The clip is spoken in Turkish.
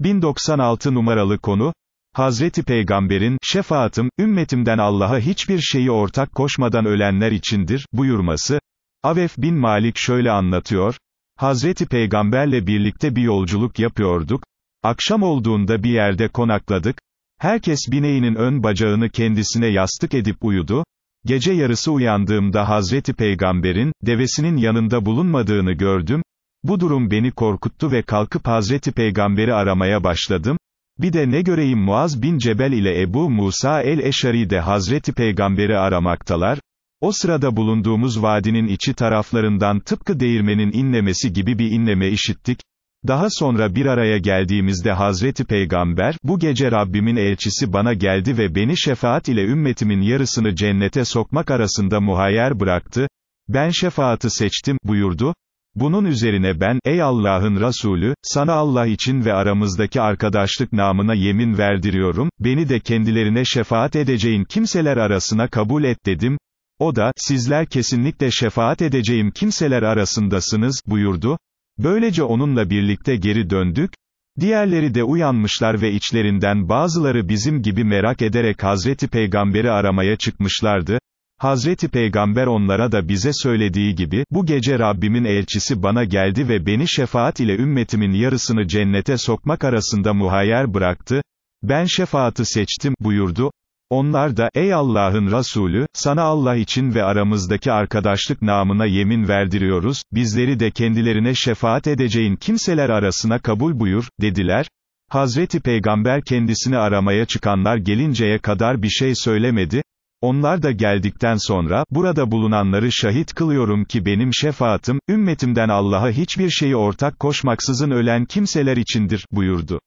1096 numaralı konu, Hazreti Peygamber'in, şefaatim, ümmetimden Allah'a hiçbir şeyi ortak koşmadan ölenler içindir, buyurması, Avef bin Malik şöyle anlatıyor, Hazreti Peygamberle birlikte bir yolculuk yapıyorduk, akşam olduğunda bir yerde konakladık, herkes bineğinin ön bacağını kendisine yastık edip uyudu, gece yarısı uyandığımda Hazreti Peygamber'in, devesinin yanında bulunmadığını gördüm, bu durum beni korkuttu ve kalkıp Hazreti Peygamber'i aramaya başladım. Bir de ne göreyim Muaz bin Cebel ile Ebu Musa el-Eşari de Hazreti Peygamber'i aramaktalar. O sırada bulunduğumuz vadinin içi taraflarından tıpkı değirmenin inlemesi gibi bir inleme işittik. Daha sonra bir araya geldiğimizde Hazreti Peygamber, bu gece Rabbimin elçisi bana geldi ve beni şefaat ile ümmetimin yarısını cennete sokmak arasında muhayyer bıraktı. Ben şefaati seçtim, buyurdu. Bunun üzerine ben, ey Allah'ın Resulü, sana Allah için ve aramızdaki arkadaşlık namına yemin verdiriyorum, beni de kendilerine şefaat edeceğin kimseler arasına kabul et dedim. O da, sizler kesinlikle şefaat edeceğim kimseler arasındasınız, buyurdu. Böylece onunla birlikte geri döndük. Diğerleri de uyanmışlar ve içlerinden bazıları bizim gibi merak ederek Hazreti Peygamber'i aramaya çıkmışlardı. Hazreti Peygamber onlara da bize söylediği gibi, bu gece Rabbimin elçisi bana geldi ve beni şefaat ile ümmetimin yarısını cennete sokmak arasında muhayyer bıraktı, ben şefaatı seçtim, buyurdu. Onlar da, ey Allah'ın Resulü, sana Allah için ve aramızdaki arkadaşlık namına yemin verdiriyoruz, bizleri de kendilerine şefaat edeceğin kimseler arasına kabul buyur, dediler. Hazreti Peygamber kendisini aramaya çıkanlar gelinceye kadar bir şey söylemedi, onlar da geldikten sonra, burada bulunanları şahit kılıyorum ki benim şefaatim, ümmetimden Allah'a hiçbir şeyi ortak koşmaksızın ölen kimseler içindir, buyurdu.